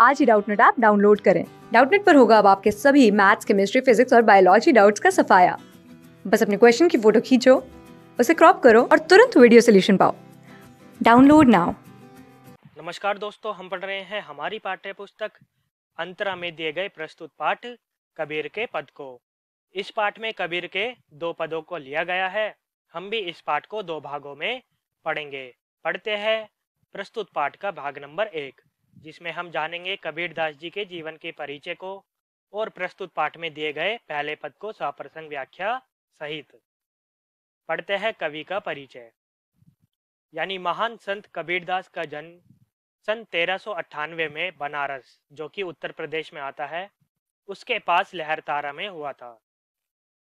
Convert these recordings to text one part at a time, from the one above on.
आज ही Doubtnut app download करें डाउटनेट पर होगा अब आपके सभी मैथ्स केमिस्ट्री फिजिक्स और बायोलॉजी डाउट्स का सफाया बस अपने क्वेश्चन की फोटो खींचो उसे क्रॉप करो और तुरंत वीडियो सोल्यूशन पाओ डाउनलोड नाउ नमस्कार दोस्तों हम पढ़ रहे हैं हमारी पाठ्य पुस्तक अंतरा में दिए गए प्रस्तुत पाठ कबीर के पद को इस पाठ में कबीर के दो पदों को लिया गया है हम भी इस पाठ को दो भागों में पढ़ेंगे पढ़ते हैं प्रस्तुत पाठ का भाग नंबर एक जिसमें हम जानेंगे कबीर दास जी के जीवन के परिचय को और प्रस्तुत पाठ में दिए गए पहले पद को सप्रसंग व्याख्या सहित पढ़ते हैं कवि का परिचय यानी महान संत कबीरदास का जन्म सन तेरह में बनारस जो कि उत्तर प्रदेश में आता है उसके पास लहरतारा में हुआ था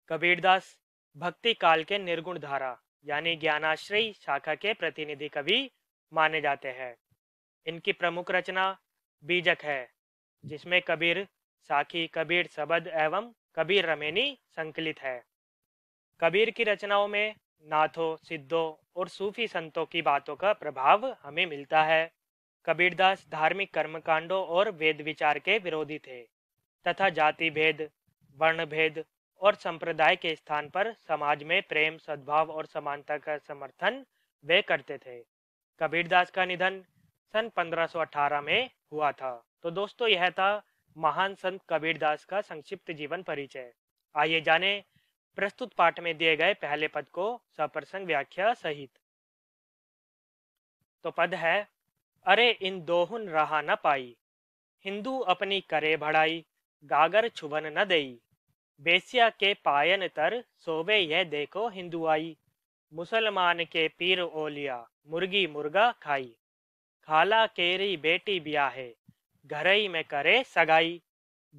कबीरदास भक्ति काल के निर्गुण धारा यानी ज्ञानाश्रय शाखा के प्रतिनिधि कवि माने जाते हैं इनकी प्रमुख रचना बीजक है जिसमें कबीर साखी कबीर सबद एवं कबीर रमेनी संकलित है कबीर की रचनाओं में नाथों सिद्धों और सूफी संतों की बातों का प्रभाव हमें मिलता है कबीरदास धार्मिक कर्मकांडों और वेद विचार के विरोधी थे तथा जाति भेद वर्ण भेद और संप्रदाय के स्थान पर समाज में प्रेम सद्भाव और समानता का समर्थन वे करते थे कबीरदास का निधन सन 1518 में हुआ था तो दोस्तों यह था महान संत कबीरदास का संक्षिप्त जीवन परिचय आइए जाने प्रस्तुत पाठ में दिए गए पहले पद को सप्रसंग व्याख्या सहित तो पद है अरे इन दोहन रहा न पाई हिंदू अपनी करे भड़ाई गागर छुबन न दई बेसिया के पायन तर सोबे यह देखो हिंदुआई मुसलमान के पीर ओलिया मुर्गी मुर्गा खाई खाला केरी बेटी बिया है घरई में करे सगाई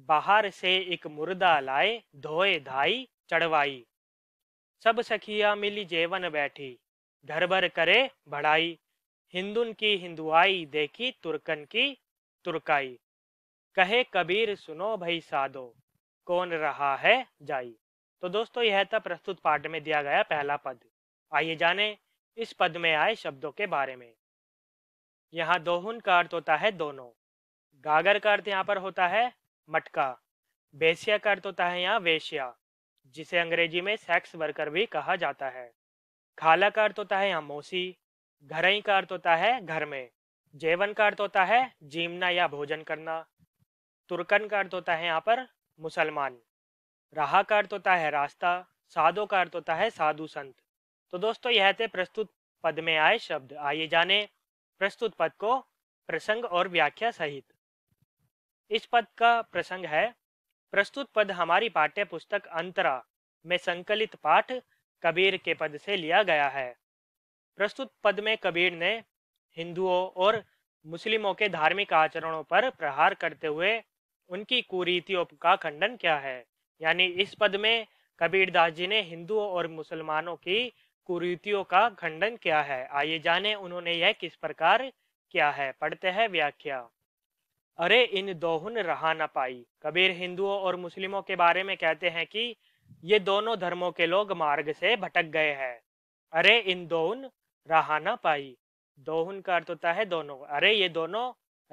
बाहर से एक मुर्दा लाए धोए धाई चढ़वाई सब सखिया मिली जेवन बैठी घर भर करे भड़ाई हिंदुन की हिंदुआई देखी तुर्कन की तुर्काई कहे कबीर सुनो भई साधो कौन रहा है जाई तो दोस्तों यह था प्रस्तुत पाठ में दिया गया पहला पद आइए जाने इस पद में आए शब्दों के बारे में यहाँ दोहन का अर्थ होता है दोनों गागर का अर्थ यहाँ पर होता है मटका बेसिया का अर्थ होता है यहाँ वेशिया जिसे अंग्रेजी में सेक्स वर्कर भी कहा जाता है खाला का अर्थ होता है यहाँ मौसी घरई का अर्थ होता है घर में जेवन का अर्थ होता है जीमना या भोजन करना तुर्कन का अर्थ होता है यहाँ पर मुसलमान रहा का अर्थ होता है रास्ता साधो का अर्थ होता है साधु संत तो दोस्तों यह थे प्रस्तुत पद में आए शब्द आइए जाने प्रस्तुत पद को प्रसंग और व्याख्या सहित इस पद का प्रसंग है प्रस्तुत पद हमारी पाठ्य पुस्तक अंतरा में संकलित पाठ कबीर के पद से लिया गया है प्रस्तुत पद में कबीर ने हिंदुओं और मुस्लिमों के धार्मिक आचरणों पर प्रहार करते हुए उनकी कुरीतियों का खंडन किया है यानी इस पद में कबीर दास जी ने हिंदुओं और मुसलमानों की कुरीतियों का खंडन क्या है आइए जाने उन्होंने यह किस प्रकार क्या है पढ़ते हैं व्याख्या अरे इन दोहन रहा न पाई कबीर हिंदुओं और मुस्लिमों के बारे में कहते हैं कि ये दोनों धर्मों के लोग मार्ग से भटक गए हैं अरे इन दोन रहा न पाई दोहन का अर्थ होता है दोनों अरे ये दोनों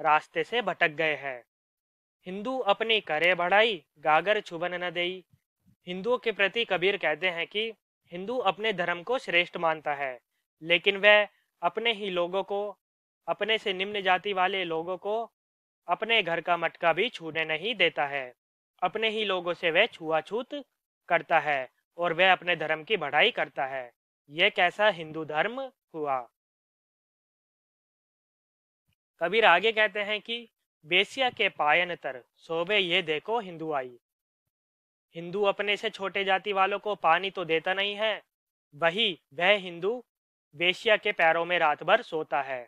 रास्ते से भटक गए हैं हिंदू अपनी करे बढ़ाई गागर छुबन न दे हिंदुओं के प्रति कबीर कहते हैं कि हिंदू अपने धर्म को श्रेष्ठ मानता है लेकिन वह अपने ही लोगों को अपने से निम्न जाति वाले लोगों को अपने घर का मटका भी छूने नहीं देता है अपने ही लोगों से वह छुआछूत करता है और वह अपने धर्म की बढ़ाई करता है यह कैसा हिंदू धर्म हुआ कबीर आगे कहते हैं कि बेसिया के पायन तर सोबे ये देखो हिंदू आई हिंदू अपने से छोटे जाति वालों को पानी तो देता नहीं है वही वह हिंदू वेश्या के पैरों में रात भर सोता है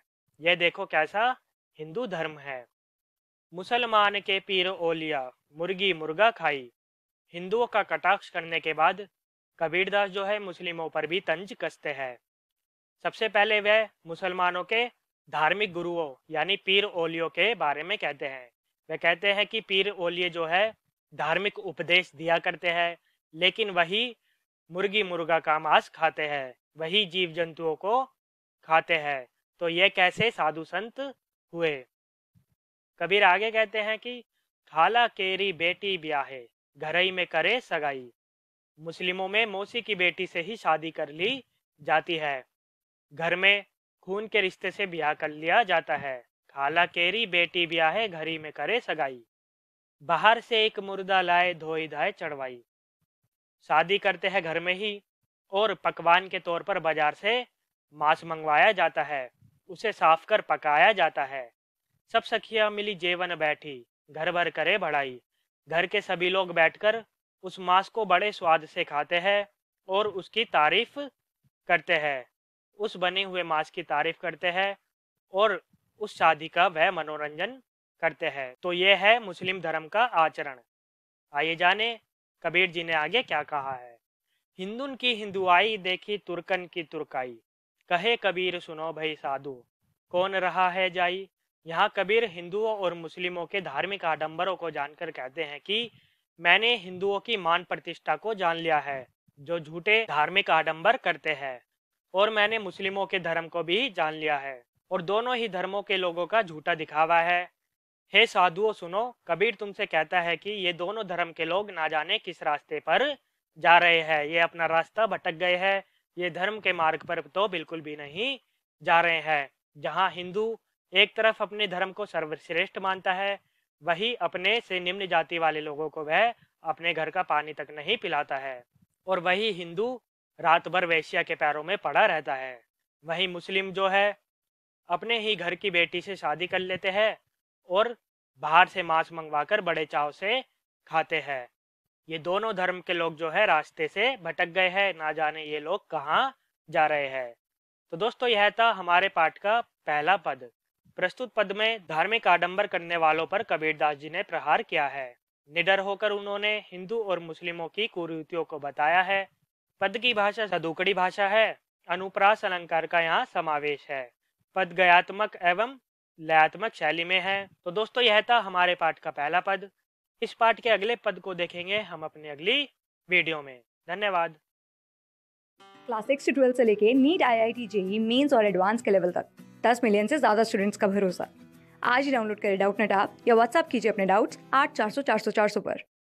यह देखो कैसा हिंदू धर्म है मुसलमान के पीर ओलिया मुर्गी मुर्गा खाई हिंदुओं का कटाक्ष करने के बाद कबीरदास जो है मुस्लिमों पर भी तंज कसते हैं सबसे पहले वह मुसलमानों के धार्मिक गुरुओं यानी पीर ओलियों के बारे में कहते हैं वह कहते हैं कि पीर ओलिए जो है धार्मिक उपदेश दिया करते हैं लेकिन वही मुर्गी मुर्गा का मांस खाते हैं वही जीव जंतुओं को खाते हैं तो ये कैसे साधु संत हुए कबीर आगे कहते हैं कि खाला केरी बेटी ब्याहे घरई में करे सगाई मुस्लिमों में मौसी की बेटी से ही शादी कर ली जाती है घर में खून के रिश्ते से ब्याह कर लिया जाता है खाला केरी बेटी ब्याहे घरी में करे सगाई बाहर से एक मुर्दा लाए धोई धाए चढ़वाई शादी करते हैं घर में ही और पकवान के तौर पर बाजार से मांस मंगवाया जाता है उसे साफ कर पकाया जाता है सब सखिया मिली जेवन बैठी घर भर करे भड़ाई घर के सभी लोग बैठकर उस मांस को बड़े स्वाद से खाते हैं और उसकी तारीफ करते हैं उस बने हुए मांस की तारीफ करते हैं और उस शादी का वह मनोरंजन करते हैं तो ये है मुस्लिम धर्म का आचरण आइए जाने कबीर जी ने आगे क्या कहा है हिंदुन की हिंदुआई देखी तुर्कन की तुर्काई कहे कबीर सुनो भाई साधु कौन रहा है जाई यहाँ कबीर हिंदुओं और मुस्लिमों के धार्मिक आडम्बरों को जानकर कहते हैं कि मैंने हिंदुओं की मान प्रतिष्ठा को जान लिया है जो झूठे धार्मिक आडम्बर करते हैं और मैंने मुस्लिमों के धर्म को भी जान लिया है और दोनों ही धर्मों के लोगों का झूठा दिखावा है हे साधुओं सुनो कबीर तुमसे कहता है कि ये दोनों धर्म के लोग ना जाने किस रास्ते पर जा रहे हैं ये अपना रास्ता भटक गए हैं ये धर्म के मार्ग पर तो बिल्कुल भी नहीं जा रहे हैं जहाँ हिंदू एक तरफ अपने धर्म को सर्वश्रेष्ठ मानता है वही अपने से निम्न जाति वाले लोगों को वह अपने घर का पानी तक नहीं पिलाता है और वही हिंदू रात भर वैश्या के पैरों में पड़ा रहता है वही मुस्लिम जो है अपने ही घर की बेटी से शादी कर लेते हैं और बाहर से मांस मंगवाकर बड़े चाव से खाते हैं ये दोनों धर्म के लोग जो है रास्ते से भटक गए हैं ना जाने ये लोग कहाँ जा रहे हैं तो दोस्तों यह था हमारे पाठ का पहला पद प्रस्तुत पद में धार्मिक आडंबर करने वालों पर कबीरदास जी ने प्रहार किया है निडर होकर उन्होंने हिंदू और मुस्लिमों की कुरीतियों को बताया है पद की भाषा सदुकड़ी भाषा है अनुप्रास अलंकार का यहाँ समावेश है पद गयात्मक एवं लयात्मक शैली में है तो दोस्तों यह था हमारे पाठ का पहला पद इस पाठ के अगले पद को देखेंगे हम अपने अगली वीडियो में धन्यवाद क्लास सिक्स टू ट्वेल्थ से लेके NEET I I T JEE mains और एडवांस के लेवल तक दस मिलियन से ज्यादा स्टूडेंट्स का भरोसा आज ही डाउनलोड करें डाउट नेट आप या व्हाट्सअप कीजिए अपने डाउट्स आठ चार सौ चार सौ चार सौ पर